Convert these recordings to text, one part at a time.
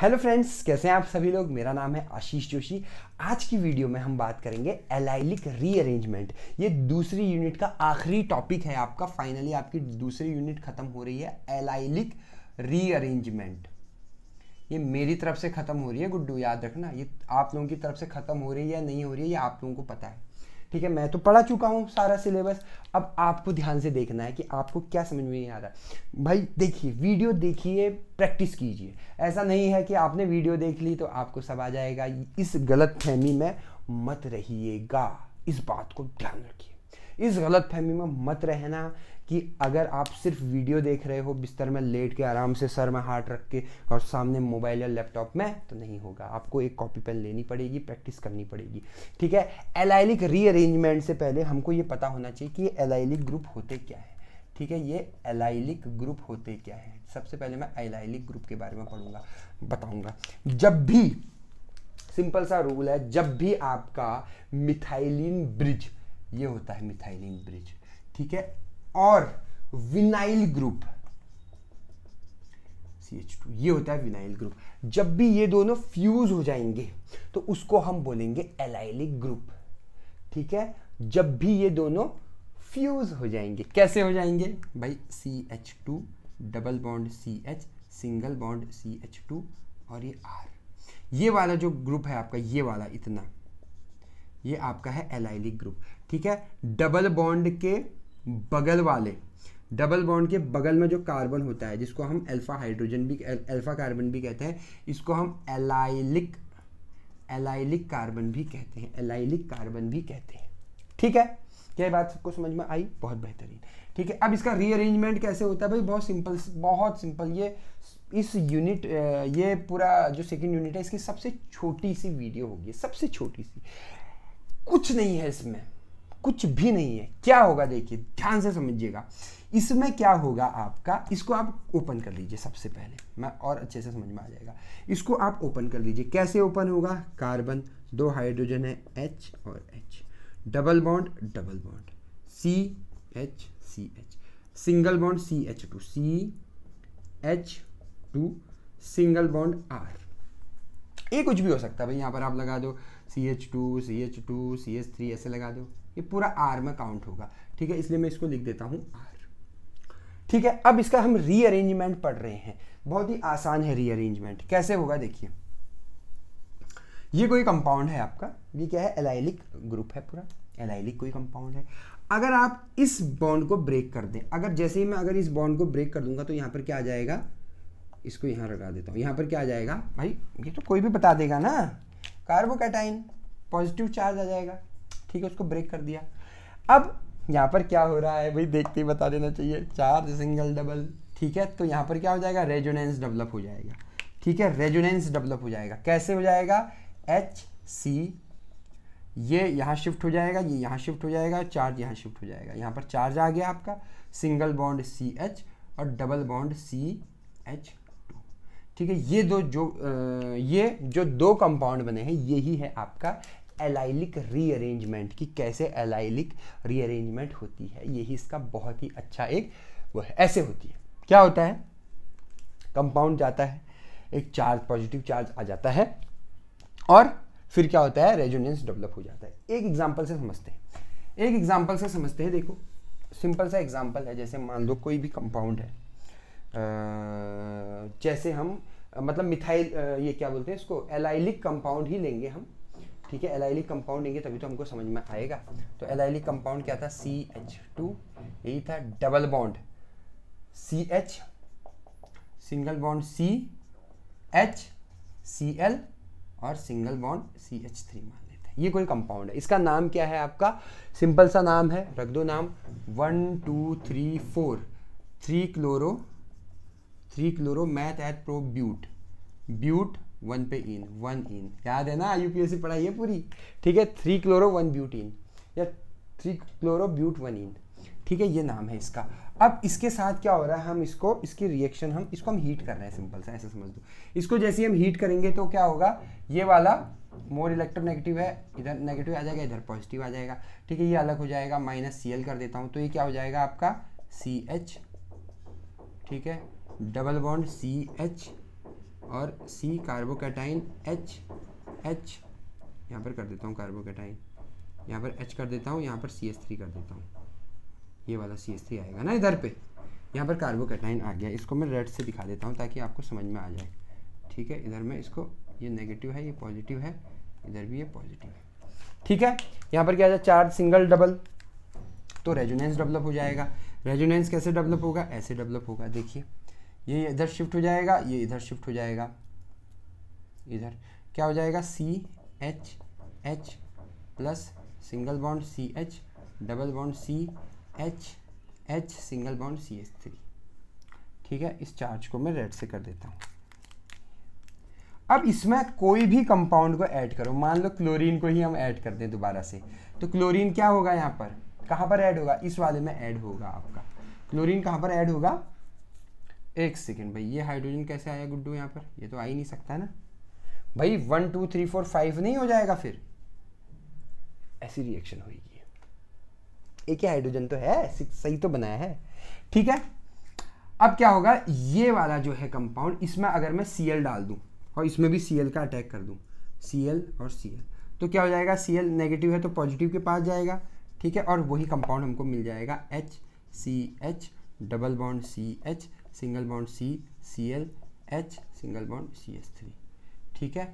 hello friends कैसे हैं आप सभी लोग मेरा नाम है आशीष जोशी आज की वीडियो में हम बात करेंगे एलाइलिक रीअरेंजमेंट ये दूसरी यूनिट का आखिरी टॉपिक है आपका फाइनली आपकी दूसरी यूनिट ख़त्म हो रही है एलाइलिक रीअरेंजमेंट ये मेरी तरफ से ख़त्म हो रही है गुड्डू याद रखना ये आप लोगों की तरफ से ख़त्म हो रही है या नहीं हो रही है ये आप लोगों को पता है ठीक है मैं तो पढ़ा चुका हूँ सारा सिलेबस अब आपको ध्यान से देखना है कि आपको क्या समझ में नहीं आ रहा भाई देखिए वीडियो देखिए प्रैक्टिस कीजिए ऐसा नहीं है कि आपने वीडियो देख ली तो आपको सब आ जाएगा इस गलत फहमी में मत रहिएगा इस बात को ध्यान रखिए इस गलत फहमी में मत रहना कि अगर आप सिर्फ वीडियो देख रहे हो बिस्तर में लेट के आराम से सर में हाथ रख के और सामने मोबाइल या लैपटॉप में तो नहीं होगा आपको एक कॉपी पेन लेनी पड़ेगी प्रैक्टिस करनी पड़ेगी ठीक है एलाइलिक रीअरेंजमेंट से पहले हमको ये पता होना चाहिए कि एलाइलिक ग्रुप होते क्या है ठीक है ये एलाइलिक ग्रुप होते क्या है सबसे पहले मैं एलाइलिक ग्रुप के बारे में पढ़ूंगा बताऊंगा जब भी सिंपल सा रूल है जब भी आपका मिथाइलिन ब्रिज ये होता है मिथाइलिन ब्रिज ठीक है और विनाइल ग्रुप CH2 ये होता है विनाइल ग्रुप जब भी ये दोनों फ्यूज हो जाएंगे तो उसको हम बोलेंगे एलाइलिक ग्रुप ठीक है जब भी ये दोनों फ्यूज़ हो जाएंगे कैसे हो जाएंगे भाई C H two double bond C H single bond C H two और ये आर ये वाला जो ग्रुप है आपका ये वाला इतना ये आपका है एलाइलिक ग्रुप ठीक है डबल बॉन्ड के बगल वाले डबल बॉन्ड के बगल में जो कार्बन होता है जिसको हम अल्फा हाइड्रोजन भी अल्फा कार्बन भी कहते हैं इसको हम एलाइलिक एलाइलिक कार्बन भी कहते हैं एलाइलिक कार्बन भी कहते हैं ठीक है यह बात सबको समझ में आई बहुत बेहतरीन ठीक है अब इसका रीअरेंजमेंट कैसे होता है भाई बहुत सिंपल बहुत सिंपल ये इस यूनिट ये पूरा जो सेकंड यूनिट है इसकी सबसे छोटी सी वीडियो होगी सबसे छोटी सी कुछ नहीं है इसमें कुछ भी नहीं है क्या होगा देखिए ध्यान से समझिएगा इसमें क्या होगा आपका इसको आप ओपन कर लीजिए सबसे पहले मैं और अच्छे से समझ में आ जाएगा इसको आप ओपन कर लीजिए कैसे ओपन होगा कार्बन दो हाइड्रोजन है एच और H double bond double bond C H C H single bond C H two C H two single bond R ये कुछ भी हो सकता है भाई यहाँ पर आप लगा दो C H two C H two C H three ऐसे लगा दो ये पूरा आर में काउंट होगा ठीक है इसलिए मैं इसको लिख देता हूँ आर ठीक है अब इसका हम रीअरेंजमेंट पढ़ रहे हैं बहुत ही आसान है रीअरेंजमेंट कैसे होगा देखिए ये कोई कंपाउंड है आपका ये क्या है एलाइलिक ग्रुप है पूरा एलाइलिक कोई कंपाउंड है अगर आप इस बॉन्ड को ब्रेक कर दें अगर जैसे ही मैं अगर इस बॉन्ड को ब्रेक कर दूंगा तो यहाँ पर क्या आ जाएगा इसको यहाँ लगा देता हूँ यहाँ पर क्या आ जाएगा भाई ये तो कोई भी बता देगा ना कार्बोकैटाइन पॉजिटिव चार्ज आ जाएगा ठीक है उसको ब्रेक कर दिया अब यहाँ पर क्या हो रहा है भाई देखते ही बता देना चाहिए चार्ज सिंगल डबल ठीक है तो यहाँ पर क्या हो जाएगा रेजोनेंस डेवलप हो जाएगा ठीक है रेजोनेंस डेवलप हो जाएगा कैसे हो जाएगा एच सी ये यहाँ शिफ्ट हो जाएगा ये यहाँ शिफ्ट हो जाएगा चार्ज यहाँ शिफ्ट हो जाएगा यहाँ पर चार्ज आ गया आपका सिंगल बॉन्ड सी एच और double bond C H two ठीक है ये दो जो आ, ये जो दो कंपाउंड बने हैं यही है आपका एलाइलिक रीअरेंजमेंट कि कैसे एलाइलिक रीअरेंजमेंट होती है यही इसका बहुत ही अच्छा एक वो है ऐसे होती है क्या होता है कंपाउंड जाता है एक चार्ज पॉजिटिव चार्ज आ जाता है और फिर क्या होता है रेजोनेंस डेवलप हो जाता है एक एग्जाम्पल से समझते हैं एक एग्जाम्पल से समझते हैं देखो सिंपल सा एग्जाम्पल है जैसे मान लो कोई भी कंपाउंड है आ, जैसे हम मतलब मिथाइल ये क्या बोलते हैं इसको एलाइलिक कंपाउंड ही लेंगे हम ठीक है एलाइलिक कंपाउंड लेंगे तभी तो हमको समझ में आएगा तो एलाइलिक कंपाउंड क्या था सी एच टू यही था double bond C H single bond C H C L और single bond C H three मान लेते हैं ये कोई कंपाउंड है इसका नाम क्या है आपका सिंपल सा नाम है रख दो नाम one two three four three chloro three chloro meth eth prop but but one पे इन वन इन याद है ना यूपीएससी पढ़ाई है पूरी ठीक है three chloro one but yne या three chloro but one yne ठीक है ये नाम है इसका अब इसके साथ क्या हो रहा है हम इसको इसकी रिएक्शन हम इसको हम हीट कर रहे हैं सिंपल सा ऐसा समझ दो इसको जैसे हम हीट करेंगे तो क्या होगा ये वाला मोर इलेक्ट्रो नेगेटिव है इधर नेगेटिव आ जाएगा इधर पॉजिटिव आ जाएगा ठीक है ये अलग हो जाएगा माइनस सी कर देता हूँ तो ये क्या हो जाएगा आपका सी एच ठीक है डबल बॉन्ड सी एच और सी कार्बोकेटाइन एच एच यहाँ पर कर देता हूँ कार्बोकेटाइन यहाँ पर एच कर देता हूँ यहाँ पर सी एच थ्री कर देता हूँ ये वाला सी एस थ्री आएगा ना इधर पे यहाँ पर कार्बोकेटाइन आ गया इसको मैं रेड से दिखा देता हूँ ताकि आपको समझ में आ जाए ठीक है इधर मैं इसको ये नेगेटिव है ये पॉजिटिव है इधर भी ये पॉजिटिव है ठीक है यहाँ पर क्या जाए चार सिंगल डबल तो रेजोनेंस डेवलप हो जाएगा रेजोनेंस कैसे डेवलप होगा ऐसे डेवलप होगा देखिए ये इधर शिफ्ट हो जाएगा ये इधर शिफ्ट हो जाएगा इधर क्या हो जाएगा C H H plus single bond C H double bond C H H single bond C H three ठीक है इस चार्ज को मैं रेड से कर देता हूँ अब इसमें कोई भी कंपाउंड को ऐड करो मान लो क्लोरीन को ही हम ऐड कर दें दोबारा से तो क्लोरीन क्या होगा यहाँ पर कहाँ पर ऐड होगा इस वाले में ऐड होगा आपका क्लोरीन कहाँ पर ऐड होगा एक सेकेंड भाई ये हाइड्रोजन कैसे आया गुड्डू यहाँ पर ये तो आ ही नहीं सकता ना भाई one two three four five नहीं हो जाएगा फिर ऐसी रिएक्शन होगी एक ही हाइड्रोजन तो है सही तो बनाया है ठीक है अब क्या होगा ये वाला जो है कंपाउंड इसमें अगर मैं सी डाल दूँ और इसमें भी सी का अटैक कर दूँ सी और सी तो क्या हो जाएगा सी नेगेटिव है तो पॉजिटिव के पास जाएगा ठीक है और वही कंपाउंड हमको मिल जाएगा H C H double bond C H single bond C C L H single bond C S three ठीक है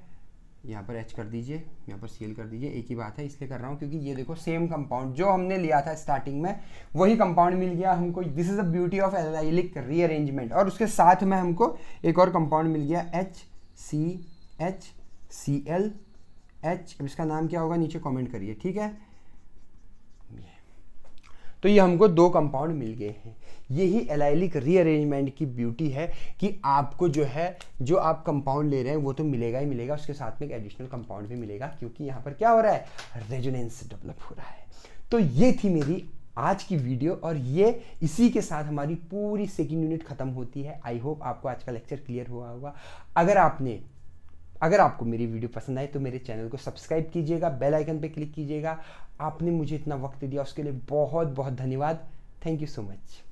यहाँ पर एच कर दीजिए यहाँ पर सी कर दीजिए एक ही बात है इसलिए कर रहा हूँ क्योंकि ये देखो सेम कंपाउंड जो हमने लिया था स्टार्टिंग में वही कंपाउंड मिल गया हमको this is the beauty of allylic rearrangement और उसके साथ में हमको एक और कंपाउंड मिल गया H C H C L H अब इसका नाम क्या होगा नीचे कॉमेंट करिए ठीक है तो ये हमको दो कंपाउंड मिल गए हैं यही एलाइलिक रीअरेंजमेंट की ब्यूटी है कि आपको जो है जो आप कंपाउंड ले रहे हैं वो तो मिलेगा ही मिलेगा उसके साथ में एक एडिशनल कंपाउंड भी मिलेगा क्योंकि यहाँ पर क्या हो रहा है रेजोनेंस डेवलप हो रहा है तो ये थी मेरी आज की वीडियो और ये इसी के साथ हमारी पूरी सेकेंड यूनिट खत्म होती है आई होप आपको आज का लेक्चर क्लियर हुआ होगा अगर आपने अगर आपको मेरी वीडियो पसंद आए तो मेरे चैनल को सब्सक्राइब कीजिएगा बेल आइकन पे क्लिक कीजिएगा आपने मुझे इतना वक्त दिया उसके लिए बहुत बहुत धन्यवाद थैंक यू सो मच